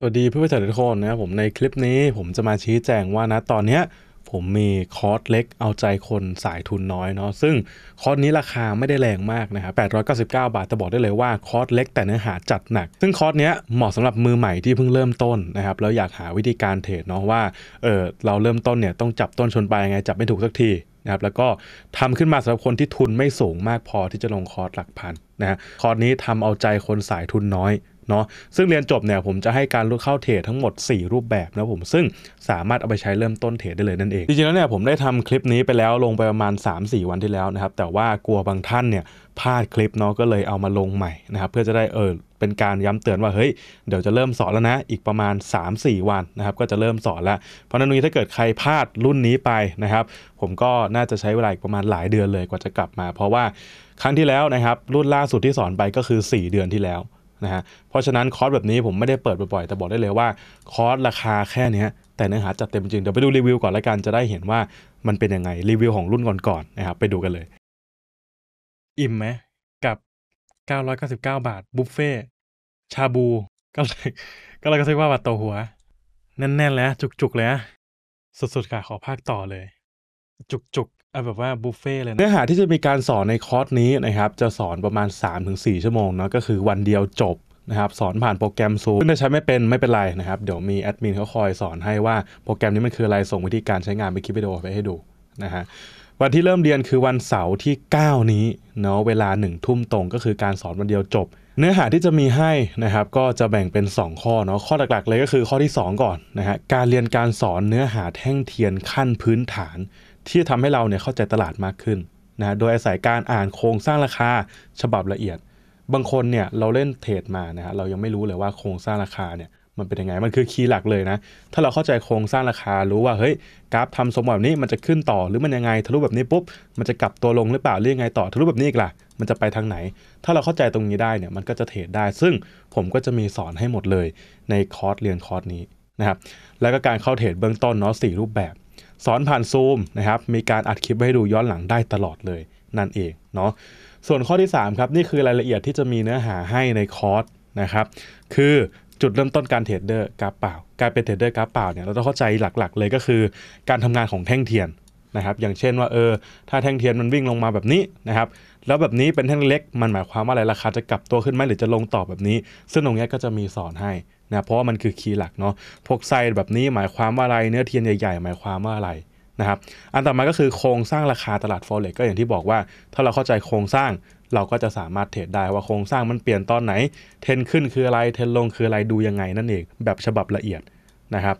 สวัสดีเพื่อนผู้ชมทุกคนนะครับผมในคลิปนี้ผมจะมาชี้แจงว่านะตอนนี้ผมมีคอร์สเล็ก เอาใจคนสายทุนน้อยเนาะซึ่งคอร์สนี้ราคาไม่ได้แรงมากนะครับ899 บาทแต่บอกได้เลยว่าคอร์สเล็ก แต่เนื้อหาจัดหนัก ซึ่งคอร์สนี้เหมาะสำหรับมือใหม่ที่เพิ่งเริ่มต้นนะครับแล้วอยากหาวิธีการ เทรดเนาะว่าเออเราเริ่มต้นเนี่ยต้องจับต้นชนปลายยังไงจับไม่ถูกสักทีนะครับแล้วก็ทำขึ้นมาสำหรับคนที่ทุนไม่สูงมากพอที่จะลงคอร์สหลักพันนะัะคอร์สนี้ทำเอาใจคนสายทุนน้อยเนาะซึ่งเรียนจบเนี่ยผมจะให้การรู้เข้าเทรดทั้งหมด 4 รูปแบบนะผม ซึ่งสามารถเอาไปใช้เริ่มต้นเทรดได้เลยนั่นเองจริงๆแล้วเนี่ยผมได้ทำคลิปนี้ไปแล้วลงไปประมาณ 3-4 วันที่แล้วนะครับแต่ว่ากลัวบางท่านเนี่ยพลาดคลิปเนาะก็เลยเอามาลงใหม่นะครับเพื่อจะได้เออเป็นการย้ำเตือนว่าเฮ้ยเดี๋ยวจะเริ่มสอนแล้วนะอีกประมาณ 3-4 วันนะครับก็จะเริ่มสอนแล้ว เพราะนั้นนี้ถ้าเกิดใครพลาดรุ่นนี้ไปนะครับ ผมก็น่าจะใช้เวลาอีกประมาณหลายเดือนเลยกว่าจะกลับมา เพราะว่าครั้งที่แล้วนะครับ รุ่นล่าสุดที่สอนไปก็คือ 4 เดือนที่แล้วนะฮะเพราะฉะนั้นคอร์สแบบนี้ผมไม่ได้เปิดบ่อยๆ แต่บอกได้เลยว่า คอร์สราคาแค่นี้แต่เนื้อหาจัดเต็มจริงเดี๋ยวไปดูรีวิวก่อนละกันจะได้เห็นว่ามันเป็นยังไง รีวิวของรุ่นก่อนๆนะครับไปดูกันเลย อิ่มไหมกับ 999 บาทบุฟเฟ่ชาบู ก็เลยก็เลยก็ซื้อว่าบัตต่อหัวแน่นๆแล้วจุก ๆ เลย สุดๆค่ะขอภาคต่อเลย จุกเอาแบบว่าบุฟเฟ่เลยนะเนื้อหาที่จะมีการสอนในคอร์สนี้นะครับจะสอนประมาณ 3-4 ชั่วโมงเนาะก็คือวันเดียวจบนะครับสอนผ่านโปรแกรมซูมถ้าใช้ไม่เป็น ไม่เป็นไรนะครับ เดี๋ยวมีแอดมินเขาคอยสอนให้ว่าโปรแกรมนี้มันคืออะไรส่งวิธีการใช้งานไปคลิปวิดีโอไปให้ดูนะฮะวันที่เริ่มเรียนคือวันเสาร์ที่ 9 นี้เนาะเวลา 1 ทุ่มตรงก็คือการสอนวันเดียวจบ เนื้อหาที่จะมีให้นะครับ ก็จะแบ่งเป็น 2 ข้อเนาะข้อหลักๆเลยก็คือข้อที่ 2 ก่อนนะฮะการเรียนการสอนเนื้อหาแท่งเทียนขั้นพื้นฐานที่จะทำให้เราเนี่ยเข้าใจตลาดมากขึ้นนะโดยอาศัยการอ่านโครงสร้างราคาฉบับละเอียด บางคนเนี่ยเราเล่นเทรดมานะฮะเรายังไม่รู้เลยว่าโครงสร้างราคาเนี่ยมันเป็นยังไงมันคือคีย์หลักเลยนะถ้าเราเข้าใจโครงสร้างราคารู้ว่าเฮ้ยกราฟทำสมแบบนี้มันจะขึ้นต่อหรือมันยังไง ทะลุแบบนี้ปุ๊บ มันจะกลับตัวลงหรือเปล่าเรือยังไงต่อทะลุแบบนี้อีกล่ะมันจะไปทางไหน ถ้าเราเข้าใจตรงนี้ได้เนี่ยมันก็จะเทรดได้ ซึ่งผมก็จะมีสอนให้หมดเลยในคอร์สเรียนคอร์สนี้นะครับแล้วก็การเข้าเทรดเบื้องต้นเนาะสรูปแบบสอนผ่านซูมนะครับ มีการอัดคลิปให้ดูย้อนหลังได้ตลอดเลยนั่นเองเนาะ ส่วนข้อที่ 3 ครับ นี่คือรายละเอียดที่จะมีเนื้อหาให้ในคอร์สนะครับ คือจุดเริ่มต้นการเทรดเดอร์กราฟเปล่า การเป็นเทรดเดอร์กราฟเปล่าเนี่ยเราต้องเข้าใจหลัก ๆ เลยก็คือการทำงานของแท่งเทียนนะครับ อย่างเช่นว่าเออ ถ้าแท่งเทียนมันวิ่งลงมาแบบนี้นะครับ แล้วแบบนี้เป็นแท่งเล็ก มันหมายความว่าอะไร ราคาจะกลับตัวขึ้นไหมหรือจะลงต่อแบบนี้ ซึ่งตรงนี้ก็จะมีสอนให้นะ เพราะว่ามันคือคีย์หลักเนาะพวกไซด์แบบนี้หมายความว่าอะไร เนื้อเทียนใหญ่ๆ หมายความว่าอะไรนะครับ อันต่อมาก็คือโครงสร้างราคาตลาดฟอเร็กก็อย่างที่บอกว่า ถ้าเราเข้าใจโครงสร้าง เราก็จะสามารถเทรดได้ว่าโครงสร้างมันเปลี่ยนตอนไหน เทนขึ้นคืออะไร เทนลงคืออะไร ดูยังไงนั่นเอง แบบฉบับละเอียดนะครับ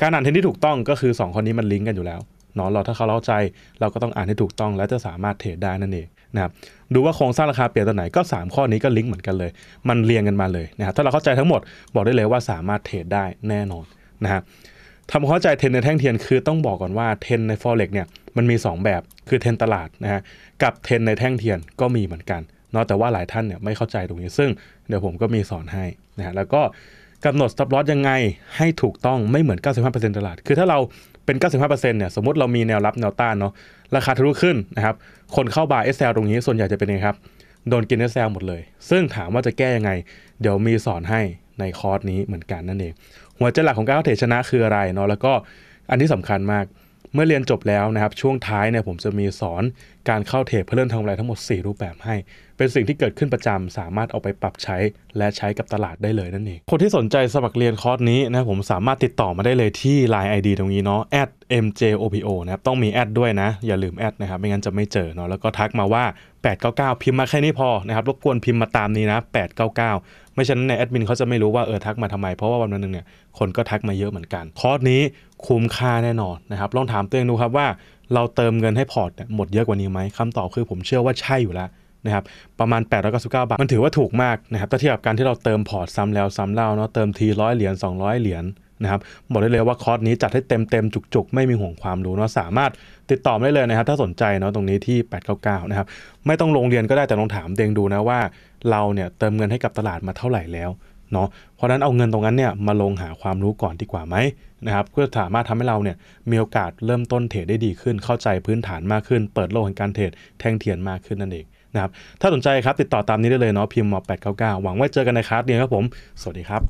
การอ่านเทนที่ถูกต้องก็คือ2คนนี้มันลิงก์กันอยู่แล้วเนาะเราถ้าเขาเล่าใจเราก็ต้องอ่านให้ถูกต้องและจะสามารถเทรดได้นั่นเองนะครับดูว่าโครงสร้างราคาเปลี่ยนตัวไหนก็ 3 ข้อนี้ก็ลิงก์เหมือนกันเลย มันเรียงกันมาเลยนะครับถ้าเราเข้าใจทั้งหมดบอกได้เลยว่าสามารถเทรดได้แน่นอนนะครับทำเข้าใจเทนในแท่งเทียน คือต้องบอกก่อนว่าเทนใน forex เนี่ยมันมี2 แบบคือเทนตลาดนะฮะกับเทนในแท่งเทียนก็มีเหมือนกันเนาะแต่ว่าหลายท่านเนี่ยไม่เข้าใจตรงนี้ซึ่ง เดี๋ยวผมก็มีสอนให้นะฮะแล้วก็กำหนด stop loss ยังไงให้ถูกต้องไม่เหมือน 95%ตลาด คือถ้าเราเป็น 95%เนี่ยสมมติเรามีแนวรับแนวต้านเนาะราคาทะลุขึ้นนะครับคนเข้าบาร์ s ลตรงนี้ส่วนใหญ่จะเป็นไงครับ โดนกินเอ s ลหมดเลย ซึ่งถามว่าจะแก้ยังไง เดี๋ยวมีสอนให้ในคอร์สนี้เหมือนกันนั่นเองหัวใจหลักของการเทรดชนะคืออะไรเนาะแล้วก็อันที่สำคัญมากเมื่อเรียนจบแล้วนะครับช่วงท้ายเนี่ยผมจะมีสอนการเข้าเทรดเพื่อเริ่มทำอะไรทั้งหมด 4 รูปแบบให้ เป็นสิ่งที่เกิดขึ้นประจำสามารถเอาไปปรับใช้และใช้กับตลาดได้เลยนั่นเองคนที่สนใจสมัครเรียนคอร์สนี้นะผมสามารถติดต่อมาได้เลยที่ Line ID ตรงนี้เนาะ @mjopo นะครับ ต้องมีแอดด้วยนะ อย่าลืมแอดนะครับไม่งั้นจะไม่เจอเนาะแล้วก็ทักมาว่า 899 พิมพ์มาแค่นี้พอนะครับรบกวนพิมพ์มาตามนี้นะ899ไม่ฉะนั้นในแอดมินเขาจะไม่รู้ว่าเออทักมาทำไม เพราะว่าวันนึงเนี่ยคนก็ทักมาเยอะเหมือนกัน คอร์สนี้คุ้มค่าแน่นอนนะครับลองถามตัวเองดูครับว่า เราเติมเงินให้พอร์ตหมดเยอะกว่านี้ไหมคำตอบคือผมเชื่อว่าใช่อยู่แล้วนะครับประมาณ899บาท มันถือว่าถูกมากนะครับถ้าเทียบกับการที่เราเติมพอร์ตซ้ำแล้วซ้ำเล่าเนาะเติมทีร้อยเหรียญ200เหรียญนะครับบอกได้เลยว่าคอร์สนี้จัดให้เต็มๆจุกๆ ไม่มีห่วงความรู้เนาะสามารถติดต่อได้เลยนะครับ ถ้าสนใจเนาะตรงนี้ที่ 899นะครับไม่ต้องลงเรียนก็ได้แต่ลองถามเดงดูนะว่าเราเนี่ยเติมเงินให้กับตลาดมาเท่าไหร่แล้วเนาะเพราะนั้นเอาเงินตรงนั้นเนี่ยมาลงหาความรู้ก่อนดีกว่าไหมนะครับเพื่อสามารถทำให้เราเนี่ยมีโอกาสเริ่มต้นเทรดได้ดีขึ้น เข้าใจพื้นฐานมากขึ้นเปิดโลกแห่งการเทรดแทงเทียนมากขึ้นนั่นเองนะครับถ้าสนใจครับติดต่อตามนี้ได้เลยเนาะพิมพ์มอ899หวังว่าเจอกันในคลาสเรียวครับผมสวัสดีครับ